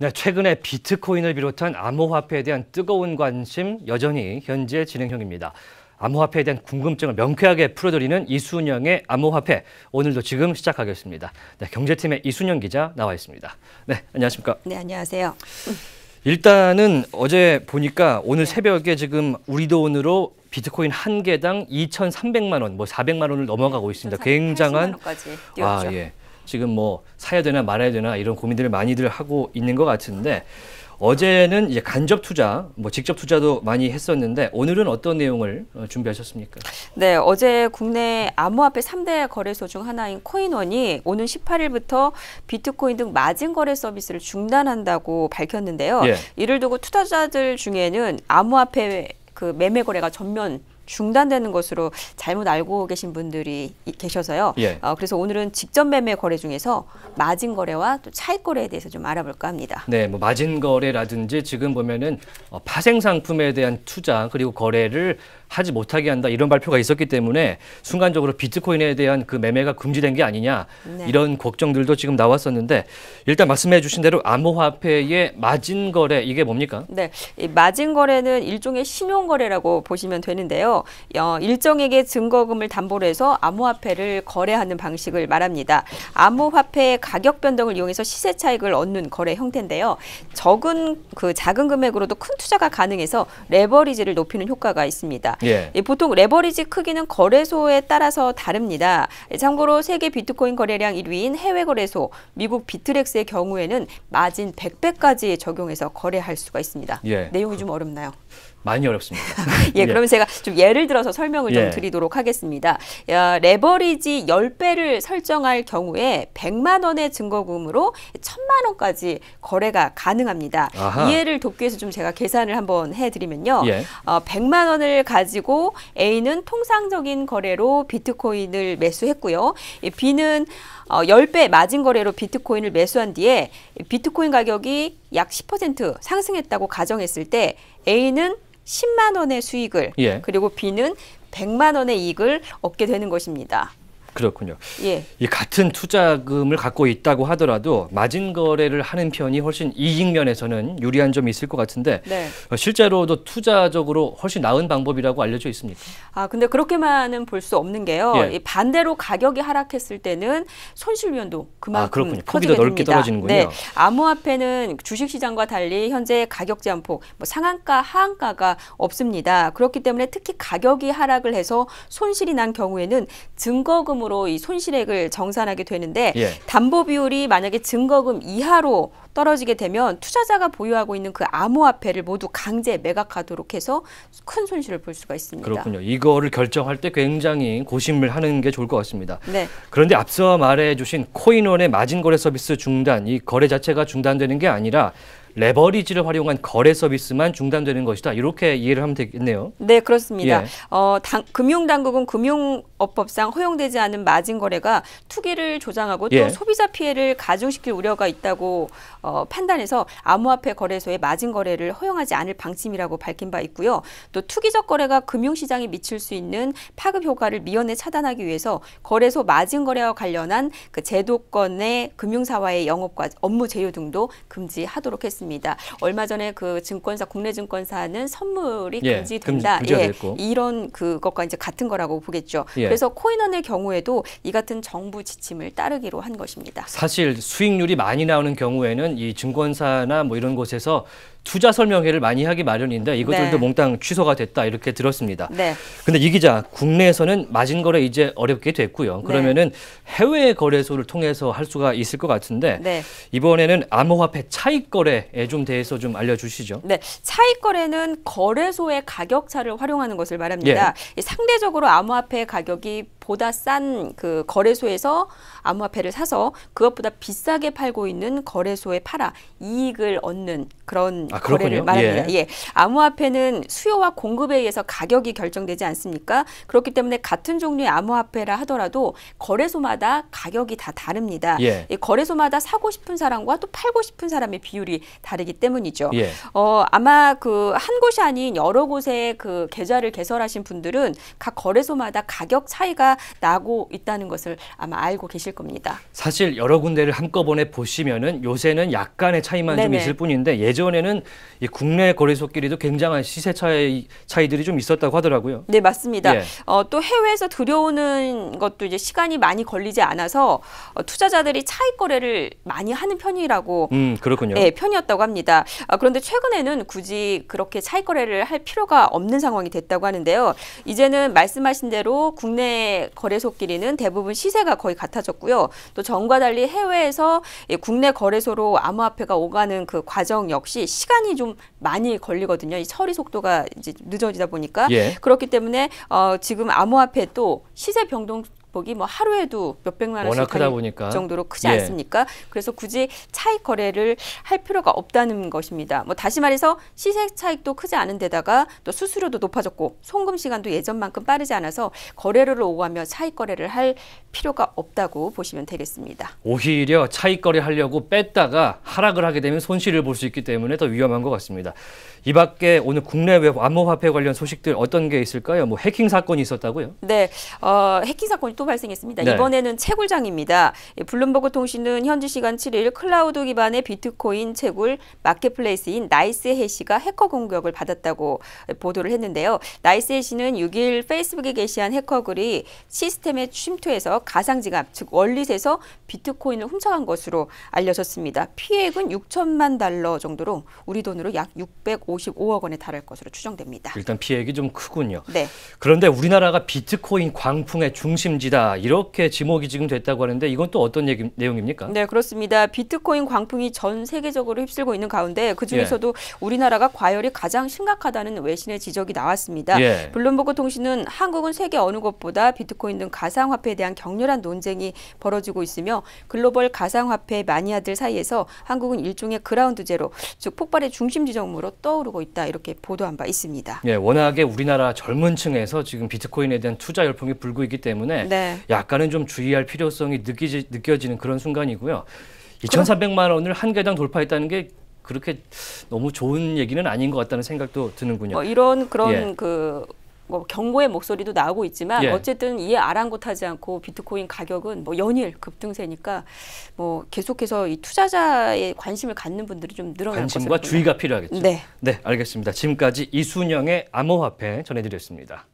네, 최근에 비트코인을 비롯한 암호화폐에 대한 뜨거운 관심 여전히 현재 진행형입니다. 암호화폐에 대한 궁금증을 명쾌하게 풀어드리는 이순영의 암호화폐 오늘도 지금 시작하겠습니다. 네, 경제팀의 이순영 기자 나와 있습니다. 네, 안녕하십니까? 네, 안녕하세요. 일단은 어제 보니까 오늘 네. 새벽에 지금 우리 돈으로 비트코인 한 개당 2,300만 원, 뭐 400만 원을 넘어가고 있습니다. 굉장한 아 예. 지금 뭐 사야 되나 말아야 되나 이런 고민들을 많이들 하고 있는 것 같은데 어제는 이제 간접 투자, 뭐 직접 투자도 많이 했었는데 오늘은 어떤 내용을 어, 준비하셨습니까? 네, 어제 국내 암호화폐 3대 거래소 중 하나인 코인원이 오는 18일부터 비트코인 등 마진 거래 서비스를 중단한다고 밝혔는데요. 예. 이를 두고 투자자들 중에는 암호화폐 그 매매 거래가 전면 중단되는 것으로 잘못 알고 계신 분들이 계셔서요. 예. 어, 그래서 오늘은 직접 매매 거래 중에서 마진 거래와 또 차익 거래에 대해서 좀 알아볼까 합니다. 네, 뭐 마진 거래라든지 지금 보면은 어, 파생 상품에 대한 투자 그리고 거래를 하지 못하게 한다 이런 발표가 있었기 때문에 순간적으로 비트코인에 대한 그 매매가 금지된 게 아니냐 네. 이런 걱정들도 지금 나왔었는데 일단 말씀해 주신 대로 암호화폐의 마진 거래 이게 뭡니까? 네, 마진 거래는 일종의 신용 거래라고 보시면 되는데요. 해 어, 일정액의 증거금을 담보로 해서 암호화폐를 거래하는 방식을 말합니다. 암호화폐의 가격 변동을 이용해서 시세 차익을 얻는 거래 형태인데요. 적은 그 작은 금액으로도 큰 투자가 가능해서 레버리지를 높이는 효과가 있습니다. 예. 보통 레버리지 크기는 거래소에 따라서 다릅니다. 참고로 세계 비트코인 거래량 1위인 해외 거래소 미국 비트렉스의 경우에는 마진 100배까지 적용해서 거래할 수가 있습니다. 예. 내용이 좀 어렵나요? 많이 어렵습니다. 예, 예, 그러면 예. 제가 좀 예를 들어서 설명을 예. 좀 드리도록 하겠습니다. 야, 레버리지 10배를 설정할 경우에 100만 원의 증거금으로 1000만 원까지 거래가 가능합니다. 아하. 이해를 돕기 위해서 좀 제가 계산을 한번 해드리면요. 예. 어, 100만 원을 가지고 A는 통상적인 거래로 비트코인을 매수했고요. B는 어, 10배 마진 거래로 비트코인을 매수한 뒤에 비트코인 가격이 약 10% 상승했다고 가정했을 때 A는 10만 원의 수익을 예. 그리고 B는 100만 원의 이익을 얻게 되는 것입니다. 그렇군요. 예. 이 같은 투자금을 갖고 있다고 하더라도 마진 거래를 하는 편이 훨씬 이익 면에서는 유리한 점이 있을 것 같은데 네. 어, 실제로도 투자적으로 훨씬 나은 방법이라고 알려져 있습니까? 아 근데 그렇게만은 볼 수 없는 게요. 예. 반대로 가격이 하락했을 때는 손실 위험도 그만큼 아, 커지게 넓게 됩니다. 떨어지는군요. 네. 암호화폐는 주식시장과 달리 현재 가격 제한폭, 뭐 상한가, 하한가가 없습니다. 그렇기 때문에 특히 가격이 하락을 해서 손실이 난 경우에는 증거금 기준으로 이 손실액을 정산하게 되는데 예. 담보 비율이 만약에 증거금 이하로 떨어지게 되면 투자자가 보유하고 있는 그 암호화폐를 모두 강제 매각하도록 해서 큰 손실을 볼 수가 있습니다. 그렇군요. 이거를 결정할 때 굉장히 고심을 하는 게 좋을 것 같습니다. 네. 그런데 앞서 말해 주신 코인원의 마진 거래 서비스 중단, 이 거래 자체가 중단되는 게 아니라 레버리지를 활용한 거래 서비스만 중단되는 것이다. 이렇게 이해를 하면 되겠네요. 네, 그렇습니다. 예. 어, 당, 금융당국은 금융업법상 허용되지 않은 마진 거래가 투기를 조장하고 또 예. 소비자 피해를 가중시킬 우려가 있다고 어, 판단해서 암호화폐 거래소에 마진 거래를 허용하지 않을 방침이라고 밝힌 바 있고요. 또 투기적 거래가 금융시장에 미칠 수 있는 파급 효과를 미연에 차단하기 위해서 거래소 마진 거래와 관련한 그 제도권의 금융사와의 영업과 업무 제휴 등도 금지하도록 했습니다. 있습니다. 얼마 전에 그 증권사 국내 증권사는 선물이 예, 금지된다. 금, 예, 이런 그것과 이제 같은 거라고 보겠죠. 예. 그래서 코인원의 경우에도 이 같은 정부 지침을 따르기로 한 것입니다. 사실 수익률이 많이 나오는 경우에는 이 증권사나 뭐 이런 곳에서 투자 설명회를 많이 하기 마련인데 이것들도 네. 몽땅 취소가 됐다 이렇게 들었습니다. 네. 근데 이 기자 국내에서는 마진 거래 이제 어렵게 됐고요. 네. 그러면은 해외 거래소를 통해서 할 수가 있을 것 같은데 네. 이번에는 암호화폐 차익 거래에 좀 대해서 좀 알려주시죠. 네, 차익 거래는 거래소의 가격 차를 활용하는 것을 말합니다. 예. 상대적으로 암호화폐 가격이 보다 싼 그 거래소에서 암호화폐를 사서 그것보다 비싸게 팔고 있는 거래소에 팔아 이익을 얻는 그런 아, 거래를 말합니다. 예. 예. 암호화폐는 수요와 공급에 의해서 가격이 결정되지 않습니까? 그렇기 때문에 같은 종류의 암호화폐라 하더라도 거래소마다 가격이 다 다릅니다. 예. 거래소마다 사고 싶은 사람과 또 팔고 싶은 사람의 비율이 다르기 때문이죠. 예. 어, 아마 그 한 곳이 아닌 여러 곳에 그 계좌를 개설하신 분들은 각 거래소마다 가격 차이가 나고 있다는 것을 아마 알고 계실 겁니다. 사실 여러 군데를 한꺼번에 보시면은 요새는 약간의 차이만 네네. 좀 있을 뿐인데 예전에는 국내 거래소끼리도 굉장한 시세 차이 차이들이 좀 있었다고 하더라고요. 네 맞습니다. 예. 어, 또 해외에서 들여오는 것도 이제 시간이 많이 걸리지 않아서 어, 투자자들이 차익 거래를 많이 하는 편이라고 음 그렇군요. 네 편이었다고 합니다. 아, 그런데 최근에는 굳이 그렇게 차익 거래를 할 필요가 없는 상황이 됐다고 하는데요. 이제는 말씀하신 대로 국내 거래소끼리는 대부분 시세가 거의 같아졌고요. 또 전과 달리 해외에서 국내 거래소로 암호화폐가 오가는 그 과정 역시 시간이 좀 많이 걸리거든요. 이 처리 속도가 이제 늦어지다 보니까 예. 그렇기 때문에 어, 지금 암호화폐 또 시세 변동 낙폭이 뭐 하루에도 몇 백만 원씩 다 보니까. 정도로 크지 예. 않습니까? 그래서 굳이 차익 거래를 할 필요가 없다는 것입니다. 뭐 다시 말해서 시세 차익도 크지 않은 데다가 또 수수료도 높아졌고 송금 시간도 예전만큼 빠르지 않아서 거래를 오가며 차익 거래를 할 필요가 없다고 보시면 되겠습니다. 오히려 차익 거래 하려고 뺐다가 하락을 하게 되면 손실을 볼 수 있기 때문에 더 위험한 것 같습니다. 이 밖에 오늘 국내외 암호화폐 관련 소식들 어떤 게 있을까요? 뭐 해킹 사건이 있었다고요? 네, 어, 해킹 사건이 또 발생했습니다. 네. 이번에는 채굴장입니다. 예, 블룸버그 통신은 현지 시간 7일 클라우드 기반의 비트코인 채굴 마켓플레이스인 나이스해시가 해커 공격을 받았다고 예, 보도를 했는데요. 나이스해시는 6일 페이스북에 게시한 해커글이 시스템에 침투해서 가상지갑 즉 원리에서 비트코인을 훔쳐간 것으로 알려졌습니다. 피해액은 6천만 달러 정도로 우리 돈으로 약 655억 원에 달할 것으로 추정됩니다. 일단 피해액이 좀 크군요. 네. 그런데 우리나라가 비트코인 광풍의 중심지 것이다. 이렇게 지목이 지금 됐다고 하는데 이건 또 어떤 얘기, 내용입니까? 네, 그렇습니다. 비트코인 광풍이 전 세계적으로 휩쓸고 있는 가운데 그중에서도 예. 우리나라가 과열이 가장 심각하다는 외신의 지적이 나왔습니다. 예. 블룸버그 통신은 한국은 세계 어느 곳보다 비트코인 등 가상화폐에 대한 격렬한 논쟁이 벌어지고 있으며 글로벌 가상화폐 마니아들 사이에서 한국은 일종의 그라운드제로 즉 폭발의 중심 지점으로 떠오르고 있다 이렇게 보도한 바 있습니다. 예, 워낙에 우리나라 젊은 층에서 지금 비트코인에 대한 투자 열풍이 불고 있기 때문에 네. 네. 약간은 좀 주의할 필요성이 느끼지, 느껴지는 그런 순간이고요. 2,400만 원을 한 개당 돌파했다는 게 그렇게 너무 좋은 얘기는 아닌 것 같다는 생각도 드는군요. 뭐 이런 그런 예. 그뭐 경고의 목소리도 나오고 있지만 예. 어쨌든 이에 아랑곳하지 않고 비트코인 가격은 뭐 연일 급등세니까 뭐 계속해서 이 투자자의 관심을 갖는 분들이 좀 늘어날 것같습니 관심과 주의가 필요하겠죠. 네. 네, 알겠습니다. 지금까지 이순영의 암호화폐 전해드렸습니다.